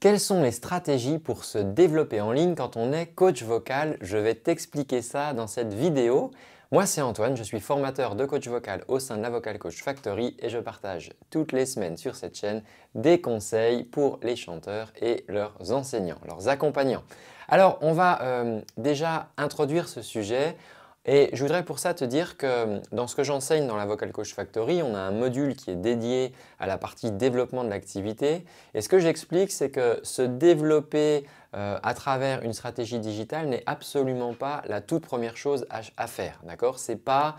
Quelles sont les stratégies pour se développer en ligne quand on est coach vocal Je vais t'expliquer ça dans cette vidéo. Moi, c'est Antoine, je suis formateur de coach vocal au sein de la Vocal Coach Factory et je partage toutes les semaines sur cette chaîne des conseils pour les chanteurs et leurs enseignants, leurs accompagnants. Alors, on va euh, déjà introduire ce sujet et je voudrais pour ça te dire que euh, dans ce que j'enseigne dans la Vocal Coach Factory, on a un module qui est dédié à la partie développement de l'activité. Et ce que j'explique, c'est que se développer euh, à travers une stratégie digitale n'est absolument pas la toute première chose à, faire. D'accord C'est pas,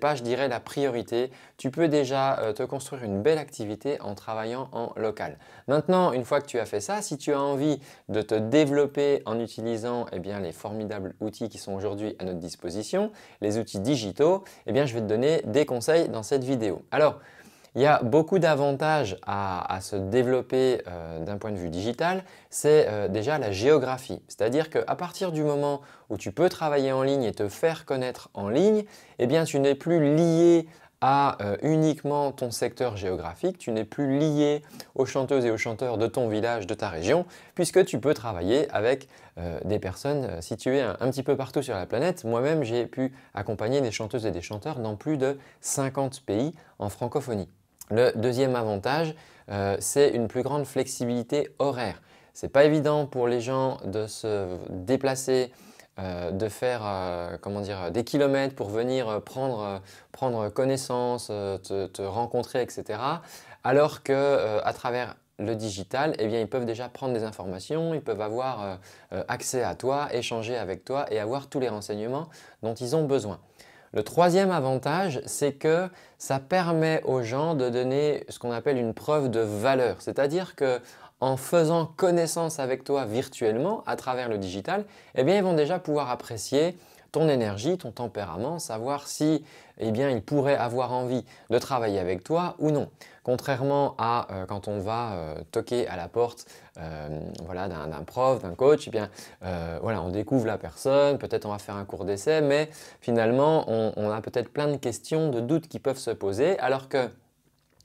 pas, je dirais, la priorité. Tu peux déjà euh, te construire une belle activité en travaillant en local. Maintenant, une fois que tu as fait ça, si tu as envie de te développer en utilisant eh les formidables outils qui sont aujourd'hui à notre disposition, les outils digitaux, eh je vais te donner des conseils dans cette vidéo. Alors, il y a beaucoup d'avantages à, se développer euh, d'un point de vue digital. C'est euh, déjà la géographie. C'est-à-dire qu'à partir du moment où tu peux travailler en ligne et te faire connaître en ligne, eh tu n'es plus lié à euh, uniquement ton secteur géographique, tu n'es plus lié aux chanteuses et aux chanteurs de ton village, de ta région, puisque tu peux travailler avec des personnes situées un, petit peu partout sur la planète. Moi-même, j'ai pu accompagner des chanteuses et des chanteurs dans plus de 50 pays en francophonie. Le deuxième avantage, euh, c'est une plus grande flexibilité horaire. Ce n'est pas évident pour les gens de se déplacer, euh, de faire euh, comment dire, des kilomètres pour venir prendre, connaissance, te, rencontrer, etc. Alors qu'à travers le digital, eh ils peuvent déjà prendre des informations, ils peuvent avoir accès à toi, échanger avec toi et avoir tous les renseignements dont ils ont besoin. Le troisième avantage, c'est que ça permet aux gens de donner ce qu'on appelle une preuve de valeur, c'est-à-dire qu'en faisant connaissance avec toi virtuellement à travers le digital, eh bien, ils vont déjà pouvoir apprécier ton énergie, ton tempérament, savoir si eh bien, ils pourraient avoir envie de travailler avec toi ou non. Contrairement à euh, quand on va euh, toquer à la porte euh, d'un prof, d'un coach, eh on découvre la personne, peut-être on va faire un cours d'essai, mais finalement, on, a peut-être plein de questions, de doutes qui peuvent se poser, alors que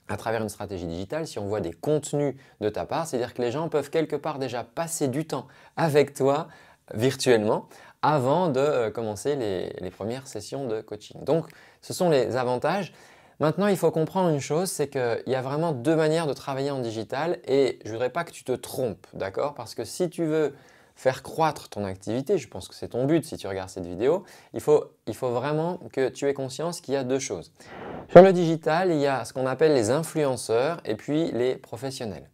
à travers une stratégie digitale, si on voit des contenus de ta part, c'est-à-dire que les gens peuvent quelque part déjà passer du temps avec toi virtuellement avant de commencer les premières sessions de coaching. Donc, ce sont les avantages. Maintenant, il faut comprendre une chose, c'est qu'il y a vraiment deux manières de travailler en digital et je ne voudrais pas que tu te trompes, d'accord Parce que si tu veux faire croître ton activité, je pense que c'est ton but si tu regardes cette vidéo, il faut, il faut vraiment que tu aies conscience qu'il y a deux choses. Sur le digital, il y a ce qu'on appelle les influenceurs et puis les professionnels.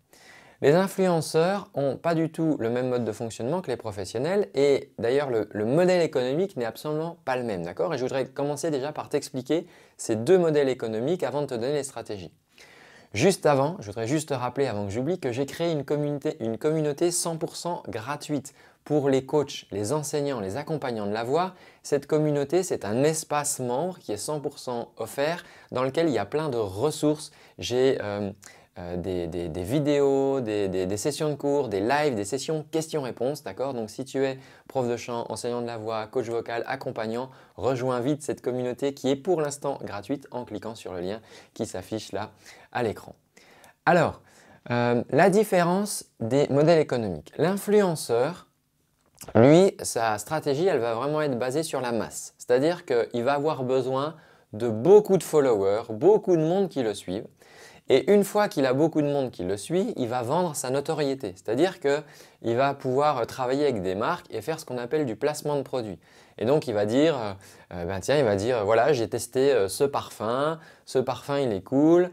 Les influenceurs n'ont pas du tout le même mode de fonctionnement que les professionnels et d'ailleurs le, modèle économique n'est absolument pas le même, d'accord Et je voudrais commencer déjà par t'expliquer ces deux modèles économiques avant de te donner les stratégies. Juste avant, je voudrais juste te rappeler avant que j'oublie que j'ai créé une communauté, une communauté 100% gratuite pour les coachs, les enseignants, les accompagnants de la voix, cette communauté, c'est un espace membre qui est 100% offert dans lequel il y a plein de ressources. J'ai euh, euh, des, vidéos, des, sessions de cours, des lives, des sessions questions-réponses, d'accord Donc si tu es prof de chant, enseignant de la voix, coach vocal, accompagnant, rejoins vite cette communauté qui est pour l'instant gratuite en cliquant sur le lien qui s'affiche là à l'écran. Alors, euh, la différence des modèles économiques. L'influenceur, lui, sa stratégie, elle va vraiment être basée sur la masse. C'est-à-dire qu'il va avoir besoin de beaucoup de followers, beaucoup de monde qui le suivent. Et une fois qu'il a beaucoup de monde qui le suit, il va vendre sa notoriété. C'est-à-dire qu'il va pouvoir euh, travailler avec des marques et faire ce qu'on appelle du placement de produit. Et donc il va dire, euh, euh, ben tiens, il va dire, voilà, j'ai testé ce parfum, ce parfum il est cool,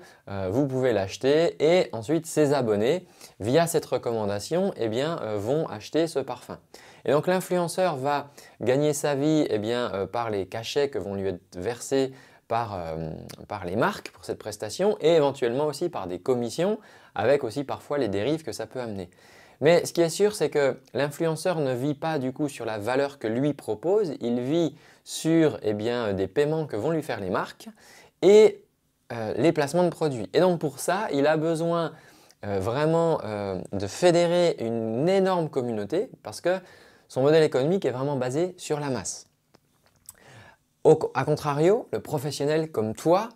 vous pouvez l'acheter. Et ensuite ses abonnés, via cette recommandation, eh vont acheter ce parfum. Et donc l'influenceur va gagner sa vie eh bien, par les cachets que vont lui être versés euh, par, les marques pour cette prestation et éventuellement aussi par des commissions avec aussi parfois les dérives que ça peut amener. Mais ce qui est sûr, c'est que l'influenceur ne vit pas du coup sur la valeur que lui propose, il vit sur eh bien, euh, des paiements que vont lui faire les marques et euh, les placements de produits. Et donc pour ça, il a besoin vraiment de fédérer une énorme communauté parce que son modèle économique est vraiment basé sur la masse a contrario, le professionnel comme toi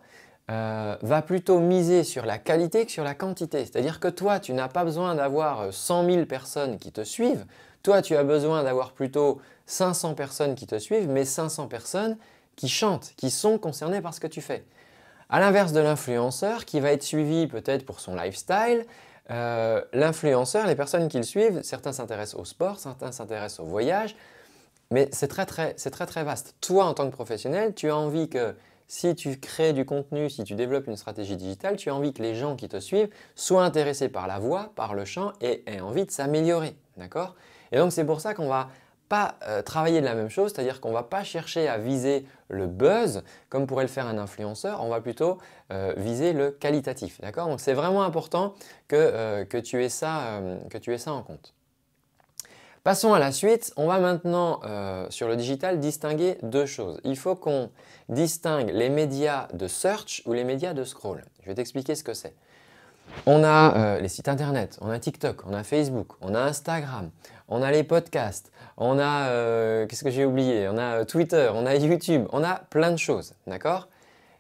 euh, va plutôt miser sur la qualité que sur la quantité. C'est-à-dire que toi, tu n'as pas besoin d'avoir 100 euh, 000 personnes qui te suivent. Toi, tu as besoin d'avoir plutôt 500 personnes qui te suivent, mais 500 personnes qui chantent, qui sont concernées par ce que tu fais. À l'inverse de l'influenceur qui va être suivi peut-être pour son lifestyle, euh, l'influenceur, les personnes qui le suivent, certains s'intéressent au sport, certains s'intéressent au voyage, mais c'est très, très, vaste. Toi, en tant que professionnel, tu as envie que si tu crées du contenu, si tu développes une stratégie digitale, tu as envie que les gens qui te suivent soient intéressés par la voix, par le chant et aient envie de s'améliorer. D'accord Et donc, c'est pour ça qu'on va pas euh, travailler de la même chose, c'est-à-dire qu'on va pas chercher à viser le buzz comme pourrait le faire un influenceur, on va plutôt euh, viser le qualitatif. D'accord Donc c'est vraiment important que, euh, que, tu que tu aies ça en compte. Passons à la suite. On va maintenant, euh, sur le digital, distinguer deux choses. Il faut qu'on distingue les médias de search ou les médias de scroll. Je vais t'expliquer ce que c'est. On a euh, les sites internet, on a TikTok, on a Facebook, on a Instagram, on a les podcasts, on a... Euh, qu'est-ce que j'ai oublié On a Twitter, on a YouTube, on a plein de choses, d'accord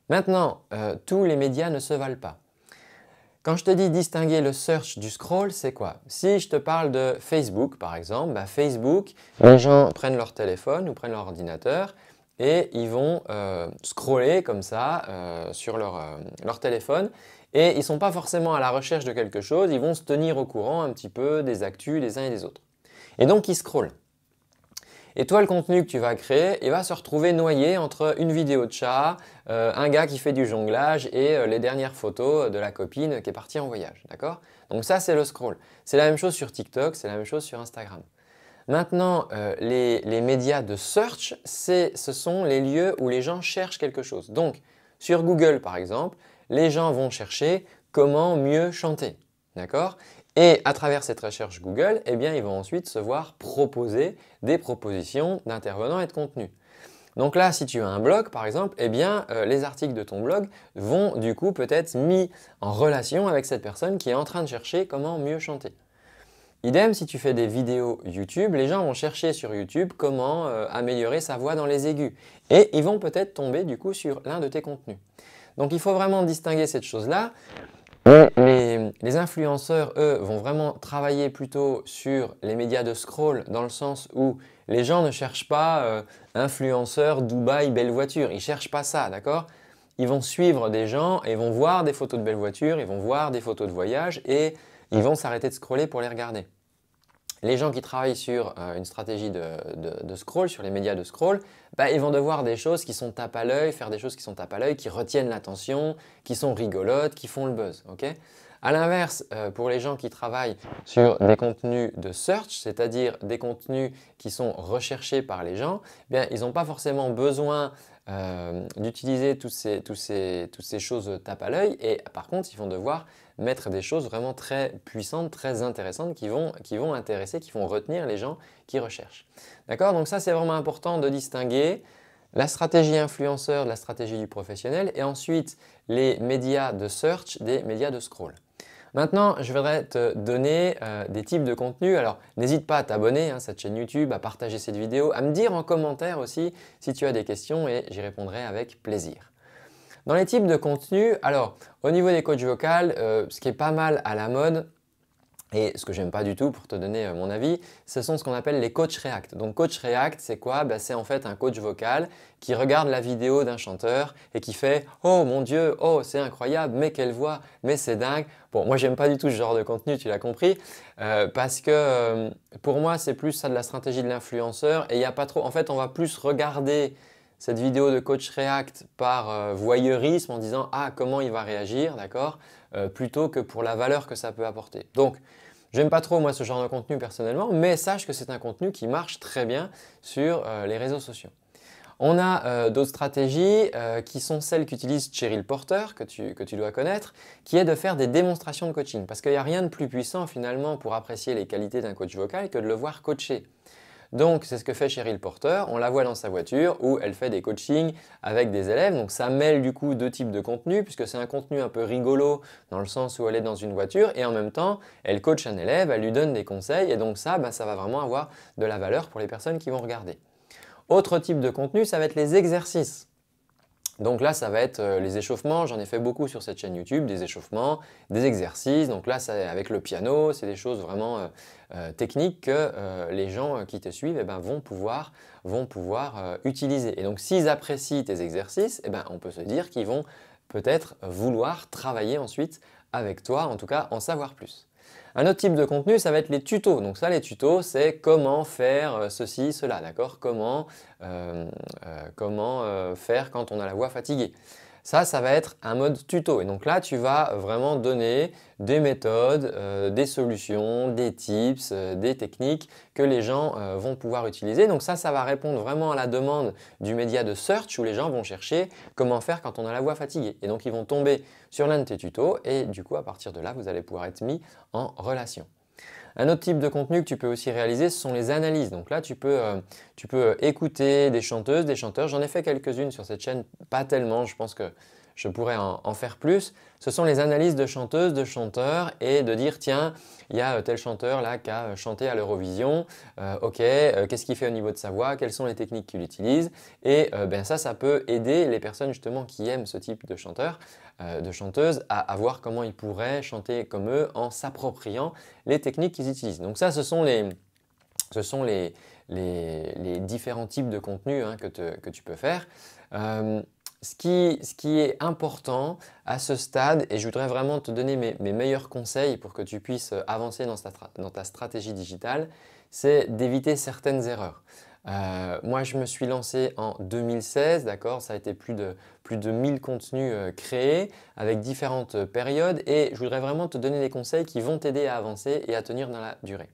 Maintenant, tous les médias ne se valent pas. Quand je te dis distinguer le search du scroll, c'est quoi Si je te parle de Facebook, par exemple, bah, Facebook, les gens prennent leur téléphone ou prennent leur ordinateur et ils vont euh, scroller comme ça euh, sur leur, euh, leur, téléphone. Et ils ne sont pas forcément à la recherche de quelque chose, ils vont se tenir au courant un petit peu des actus des uns et des autres. Et donc ils scrollent. Et toi, le contenu que tu vas créer, il va se retrouver noyé entre une vidéo de chat, euh, un gars qui fait du jonglage et euh, les dernières photos de la copine qui est partie en voyage, d'accord Donc ça, c'est le scroll. C'est la même chose sur TikTok, c'est la même chose sur Instagram. Maintenant, euh, les, les, médias de search, ce sont les lieux où les gens cherchent quelque chose. Donc, sur Google, par exemple, les gens vont chercher comment mieux chanter, d'accord et à travers cette recherche Google, eh bien, ils vont ensuite se voir proposer des propositions d'intervenants et de contenus. Donc là, si tu as un blog, par exemple, eh bien, euh, les articles de ton blog vont du coup peut-être mis en relation avec cette personne qui est en train de chercher comment mieux chanter. Idem, si tu fais des vidéos YouTube, les gens vont chercher sur YouTube comment euh, améliorer sa voix dans les aigus. Et ils vont peut-être tomber du coup sur l'un de tes contenus. Donc il faut vraiment distinguer cette chose-là les influenceurs, eux, vont vraiment travailler plutôt sur les médias de scroll, dans le sens où les gens ne cherchent pas euh, influenceurs influenceur Dubaï, belle voiture. Ils cherchent pas ça, d'accord Ils vont suivre des gens et vont voir des photos de belles voitures, ils vont voir des photos de voyage et ils vont s'arrêter de scroller pour les regarder. Les gens qui travaillent sur euh, une stratégie de, scroll, sur les médias de scroll, bah, ils vont devoir des choses qui sont tape à l'œil, faire des choses qui sont tape à l'œil, qui retiennent l'attention, qui sont rigolotes, qui font le buzz. À l'inverse, euh, pour les gens qui travaillent sur des contenus de search, c'est-à-dire des contenus qui sont recherchés par les gens, eh ils n'ont pas forcément besoin euh, d'utiliser toutes ces, choses tape à l'œil et par contre, ils vont devoir mettre des choses vraiment très puissantes, très intéressantes qui vont, intéresser, qui vont retenir les gens qui recherchent. D'accord Donc ça, c'est vraiment important de distinguer la stratégie influenceur de la stratégie du professionnel et ensuite les médias de search des médias de scroll. Maintenant, je voudrais te donner euh, des types de contenus. Alors, n'hésite pas à t'abonner à hein, cette chaîne YouTube, à partager cette vidéo, à me dire en commentaire aussi si tu as des questions et j'y répondrai avec plaisir. Dans les types de contenus, alors, au niveau des coachs vocales, euh, ce qui est pas mal à la mode, et ce que j'aime pas du tout, pour te donner euh, mon avis, ce sont ce qu'on appelle les coach React. Donc coach React, c'est quoi bah, C'est en fait un coach vocal qui regarde la vidéo d'un chanteur et qui fait « Oh mon Dieu, oh c'est incroyable, mais quelle voix, mais c'est dingue ». Bon, moi j'aime pas du tout ce genre de contenu, tu l'as compris, euh, parce que euh, pour moi c'est plus ça de la stratégie de l'influenceur et il n'y a pas trop… En fait, on va plus regarder cette vidéo de coach React par voyeurisme en disant « Ah, comment il va réagir ?» d'accord Plutôt que pour la valeur que ça peut apporter. Donc, J'aime pas trop moi ce genre de contenu personnellement, mais sache que c'est un contenu qui marche très bien sur euh, les réseaux sociaux. On a euh, d'autres stratégies euh, qui sont celles qu'utilise Cheryl Porter, que tu, que tu, dois connaître, qui est de faire des démonstrations de coaching. Parce qu'il n'y a rien de plus puissant finalement pour apprécier les qualités d'un coach vocal que de le voir coacher. Donc c'est ce que fait Cheryl Porter, on la voit dans sa voiture où elle fait des coachings avec des élèves, donc ça mêle du coup deux types de contenu puisque c'est un contenu un peu rigolo dans le sens où elle est dans une voiture et en même temps elle coach un élève, elle lui donne des conseils et donc ça, bah, ça va vraiment avoir de la valeur pour les personnes qui vont regarder. Autre type de contenu, ça va être les exercices. Donc là, ça va être euh, les échauffements. J'en ai fait beaucoup sur cette chaîne YouTube, des échauffements, des exercices. Donc là, c'est avec le piano, c'est des choses vraiment euh, euh, techniques que les gens qui te suivent eh ben, vont pouvoir, vont pouvoir utiliser. Et donc, s'ils apprécient tes exercices, eh ben, on peut se dire qu'ils vont peut-être vouloir travailler ensuite avec toi, en tout cas en savoir plus. Un autre type de contenu, ça va être les tutos. Donc ça, les tutos, c'est comment faire euh, ceci, cela, d'accord Comment, euh, euh, faire quand on a la voix fatiguée. Ça, ça va être un mode tuto. Et donc là, tu vas vraiment donner des méthodes, euh, des solutions, des tips, euh, des techniques que les gens euh, vont pouvoir utiliser. Donc ça, ça va répondre vraiment à la demande du média de search où les gens vont chercher comment faire quand on a la voix fatiguée. Et donc, ils vont tomber sur l'un de tes tutos et du coup, à partir de là, vous allez pouvoir être mis en relation. Un autre type de contenu que tu peux aussi réaliser, ce sont les analyses. Donc là, tu peux, euh, euh, écouter des chanteuses, des chanteurs. J'en ai fait quelques-unes sur cette chaîne, pas tellement, je pense que je pourrais en, faire plus. Ce sont les analyses de chanteuses, de chanteurs et de dire tiens, il y a euh, tel chanteur là qui a chanté à l'Eurovision, ok, qu'est-ce qu'il fait au niveau de sa voix, quelles sont les techniques qu'il utilise. Et ben ça, ça peut aider les personnes justement qui aiment ce type de chanteur euh, de chanteuses à, voir comment ils pourraient chanter comme eux en s'appropriant les techniques qu'ils utilisent. Donc ça, ce sont les, ce sont les, différents types de contenus hein, que, tu peux faire. Euh, ce, qui, est important à ce stade, et je voudrais vraiment te donner mes, meilleurs conseils pour que tu puisses avancer dans ta stratégie digitale, c'est d'éviter certaines erreurs. Euh, moi, je me suis lancé en 2016, d'accord Ça a été plus de, plus de 1000 contenus euh, créés avec différentes périodes et je voudrais vraiment te donner des conseils qui vont t'aider à avancer et à tenir dans la durée.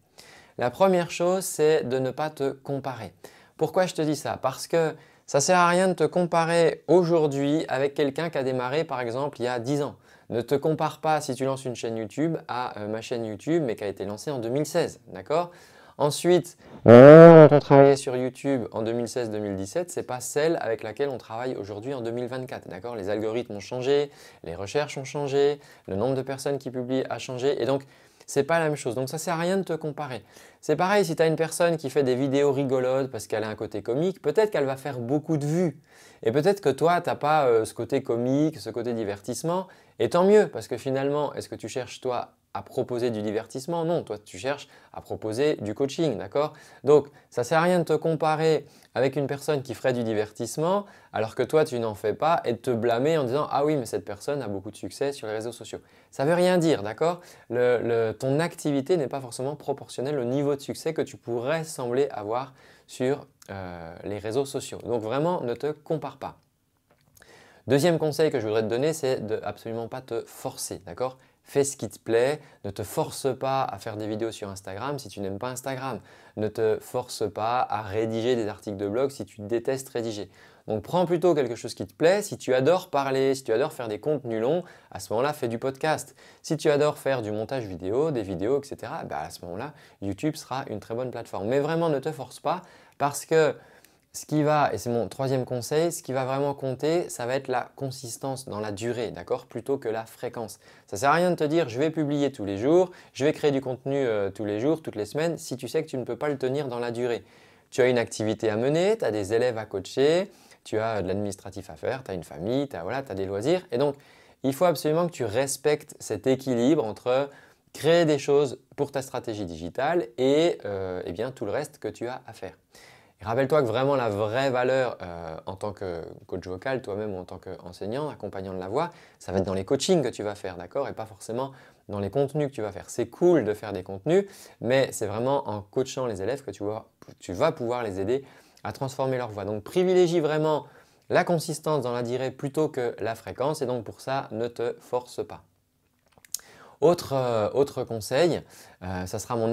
La première chose, c'est de ne pas te comparer. Pourquoi je te dis ça Parce que ça sert à rien de te comparer aujourd'hui avec quelqu'un qui a démarré par exemple il y a 10 ans. Ne te compare pas si tu lances une chaîne YouTube à euh, ma chaîne YouTube mais qui a été lancée en 2016, d'accord Ensuite, dont ah. on travaillait sur YouTube en 2016-2017, c'est pas celle avec laquelle on travaille aujourd'hui en 2024. D'accord Les algorithmes ont changé, les recherches ont changé, le nombre de personnes qui publient a changé et donc c'est pas la même chose. Donc ça sert à rien de te comparer. C'est pareil si tu as une personne qui fait des vidéos rigolotes parce qu'elle a un côté comique, peut-être qu'elle va faire beaucoup de vues. Et peut-être que toi, tu n'as pas euh, ce côté comique, ce côté divertissement. Et tant mieux, parce que finalement, est-ce que tu cherches toi à proposer du divertissement. Non, toi, tu cherches à proposer du coaching, d'accord Donc, ça ne sert à rien de te comparer avec une personne qui ferait du divertissement alors que toi, tu n'en fais pas et de te blâmer en disant « Ah oui, mais cette personne a beaucoup de succès sur les réseaux sociaux ». Ça ne veut rien dire, d'accord Ton activité n'est pas forcément proportionnelle au niveau de succès que tu pourrais sembler avoir sur euh, les réseaux sociaux. Donc, vraiment, ne te compare pas. Deuxième conseil que je voudrais te donner, c'est de absolument pas te forcer, d'accord Fais ce qui te plaît, ne te force pas à faire des vidéos sur Instagram si tu n'aimes pas Instagram. Ne te force pas à rédiger des articles de blog si tu détestes rédiger. Donc prends plutôt quelque chose qui te plaît. Si tu adores parler, si tu adores faire des contenus longs, à ce moment-là, fais du podcast. Si tu adores faire du montage vidéo, des vidéos, etc., bah, à ce moment-là, YouTube sera une très bonne plateforme. Mais vraiment, ne te force pas parce que ce qui va, et c'est mon troisième conseil, ce qui va vraiment compter, ça va être la consistance dans la durée, d'accord Plutôt que la fréquence. Ça ne sert à rien de te dire je vais publier tous les jours, je vais créer du contenu euh, tous les jours, toutes les semaines, si tu sais que tu ne peux pas le tenir dans la durée. Tu as une activité à mener, tu as des élèves à coacher, tu as de l'administratif à faire, tu as une famille, tu as, voilà, des loisirs. Et donc, il faut absolument que tu respectes cet équilibre entre créer des choses pour ta stratégie digitale et, et euh, eh bien tout le reste que tu as à faire rappelle-toi que vraiment la vraie valeur euh, en tant que coach vocal, toi-même ou en tant qu'enseignant, accompagnant de la voix, ça va être dans les coachings que tu vas faire, d'accord Et pas forcément dans les contenus que tu vas faire. C'est cool de faire des contenus, mais c'est vraiment en coachant les élèves que tu, vas pouvoir les aider à transformer leur voix. Donc privilégie vraiment la consistance dans la durée plutôt que la fréquence et donc pour ça, ne te force pas. Euh, autre, conseil, euh, ça sera mon,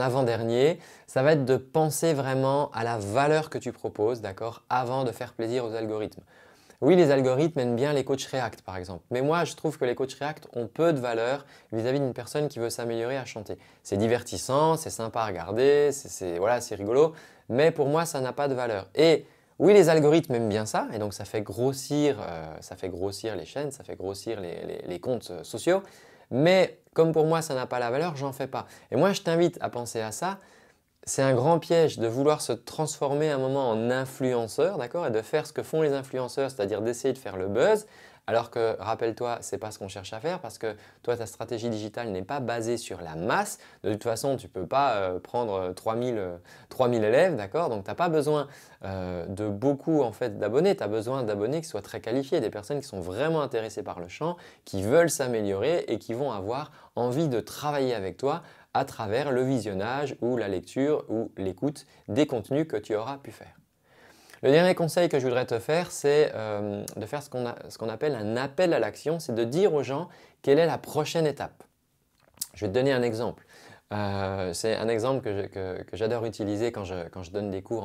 avant-dernier, ça va être de penser vraiment à la valeur que tu proposes, d'accord, avant de faire plaisir aux algorithmes. Oui, les algorithmes aiment bien les coachs React, par exemple. Mais moi, je trouve que les coachs React ont peu de valeur vis-à-vis d'une personne qui veut s'améliorer à chanter. C'est divertissant, c'est sympa à regarder, c'est rigolo, mais pour moi, ça n'a pas de valeur. Et oui, les algorithmes aiment bien ça, et donc ça fait grossir, euh, les chaînes, ça fait grossir les comptes sociaux, mais comme pour moi ça n'a pas la valeur, j'en fais pas. Et moi je t'invite à penser à ça, c'est un grand piège de vouloir se transformer un moment en influenceur, d'accord Et de faire ce que font les influenceurs, c'est-à-dire d'essayer de faire le buzz, alors que, rappelle-toi, ce n'est pas ce qu'on cherche à faire parce que toi, ta stratégie digitale n'est pas basée sur la masse. De toute façon, tu ne peux pas euh, prendre 3000, euh, euh, élèves, d'accord Donc, tu n'as pas besoin de beaucoup en fait, d'abonnés. Tu as besoin d'abonnés qui soient très qualifiés, des personnes qui sont vraiment intéressées par le champ, qui veulent s'améliorer et qui vont avoir envie de travailler avec toi à travers le visionnage ou la lecture ou l'écoute des contenus que tu auras pu faire. Le dernier conseil que je voudrais te faire, c'est euh, de faire ce qu'on appelle un appel à l'action, c'est de dire aux gens quelle est la prochaine étape. Je vais te donner un exemple. Euh, c'est un exemple que j'adore utiliser quand je, donne des cours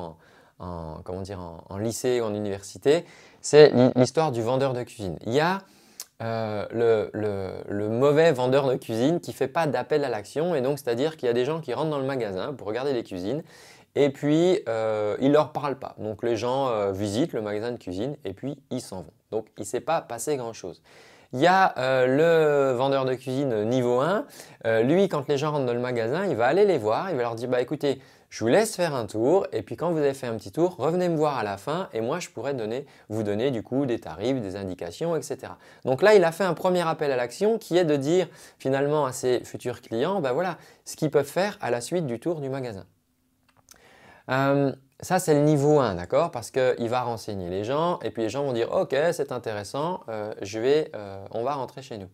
en, en, lycée ou en université. C'est l'histoire du vendeur de cuisine. Il y a euh, le, mauvais vendeur de cuisine qui ne fait pas d'appel à l'action. Et donc, c'est-à-dire qu'il y a des gens qui rentrent dans le magasin pour regarder les cuisines et puis euh, il ne leur parle pas. Donc, les gens euh, visitent le magasin de cuisine et puis ils s'en vont. Donc, il ne s'est pas passé grand-chose. Il y a le vendeur de cuisine niveau 1. lui, quand les gens rentrent dans le magasin, il va aller les voir, il va leur dire bah, écoutez, je vous laisse faire un tour et puis quand vous avez fait un petit tour, revenez me voir à la fin et moi je pourrais vous donner du coup des tarifs, des indications, etc. Donc là, il a fait un premier appel à l'action qui est de dire finalement à ses futurs clients, ben voilà, ce qu'ils peuvent faire à la suite du tour du magasin. Euh, ça, c'est le niveau 1, d'accord Parce qu'il va renseigner les gens et puis les gens vont dire « Ok, c'est intéressant, euh, je vais, euh, on va rentrer chez nous ».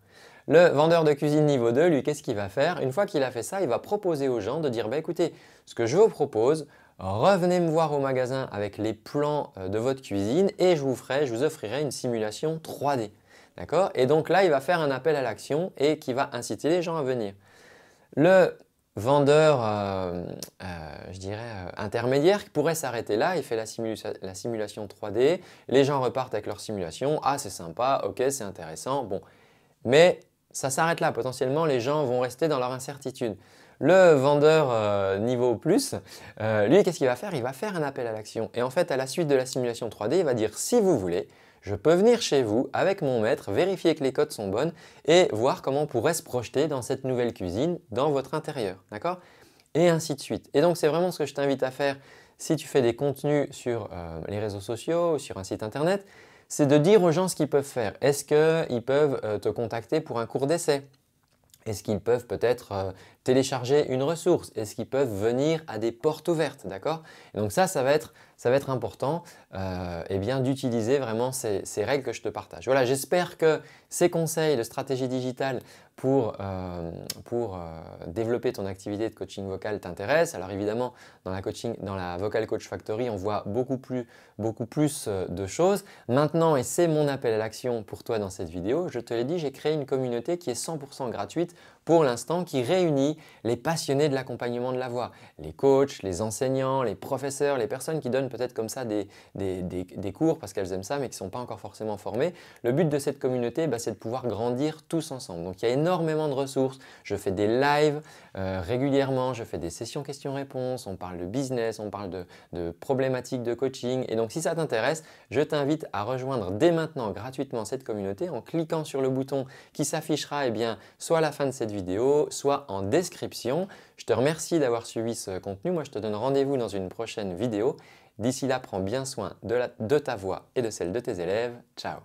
Le vendeur de cuisine niveau 2, lui, qu'est-ce qu'il va faire Une fois qu'il a fait ça, il va proposer aux gens de dire bah, écoutez, ce que je vous propose, revenez me voir au magasin avec les plans euh, de votre cuisine et je vous, ferai, je vous offrirai une simulation 3D. D'accord Et donc là, il va faire un appel à l'action et qui va inciter les gens à venir. Le vendeur, euh, euh, je dirais, intermédiaire qui pourrait s'arrêter là, il fait la, la, simulation 3D, les gens repartent avec leur simulation, ah c'est sympa, ok c'est intéressant, bon. Mais ça s'arrête là. Potentiellement, les gens vont rester dans leur incertitude. Le vendeur euh, niveau plus, euh, lui, qu'est-ce qu'il va faire Il va faire un appel à l'action. Et en fait, à la suite de la simulation 3D, il va dire si vous voulez, je peux venir chez vous avec mon maître, vérifier que les codes sont bonnes et voir comment on pourrait se projeter dans cette nouvelle cuisine, dans votre intérieur. D'accord Et ainsi de suite. Et donc, c'est vraiment ce que je t'invite à faire si tu fais des contenus sur euh, les réseaux sociaux ou sur un site internet c'est de dire aux gens ce qu'ils peuvent faire. Est-ce qu'ils peuvent euh, te contacter pour un cours d'essai est-ce qu'ils peuvent peut-être euh, télécharger une ressource Est-ce qu'ils peuvent venir à des portes ouvertes D'accord Donc ça, ça va être ça va être important euh, eh bien d'utiliser vraiment ces, règles que je te partage. Voilà, j'espère que ces conseils de stratégie digitale pour, euh, euh, développer ton activité de coaching vocal t'intéressent. Alors évidemment, dans la, coaching, dans la Vocal Coach Factory, on voit beaucoup plus, beaucoup plus euh, de choses. Maintenant, et c'est mon appel à l'action pour toi dans cette vidéo, je te l'ai dit, j'ai créé une communauté qui est 100% gratuite pour l'instant, qui réunit les passionnés de l'accompagnement de la voix, les coachs, les enseignants, les professeurs, les personnes qui donnent peut-être comme ça des, cours parce qu'elles aiment ça, mais qui ne sont pas encore forcément formés. Le but de cette communauté, bah, c'est de pouvoir grandir tous ensemble. Donc il y a énormément de ressources. Je fais des lives euh, régulièrement, je fais des sessions questions-réponses, on parle de business, on parle de, problématiques de coaching. Et donc si ça t'intéresse, je t'invite à rejoindre dès maintenant gratuitement cette communauté en cliquant sur le bouton qui s'affichera eh bien, soit à la fin de cette vidéo, soit en description. Je te remercie d'avoir suivi ce contenu. Moi, je te donne rendez-vous dans une prochaine vidéo. D'ici là, prends bien soin de, ta voix et de celle de tes élèves. Ciao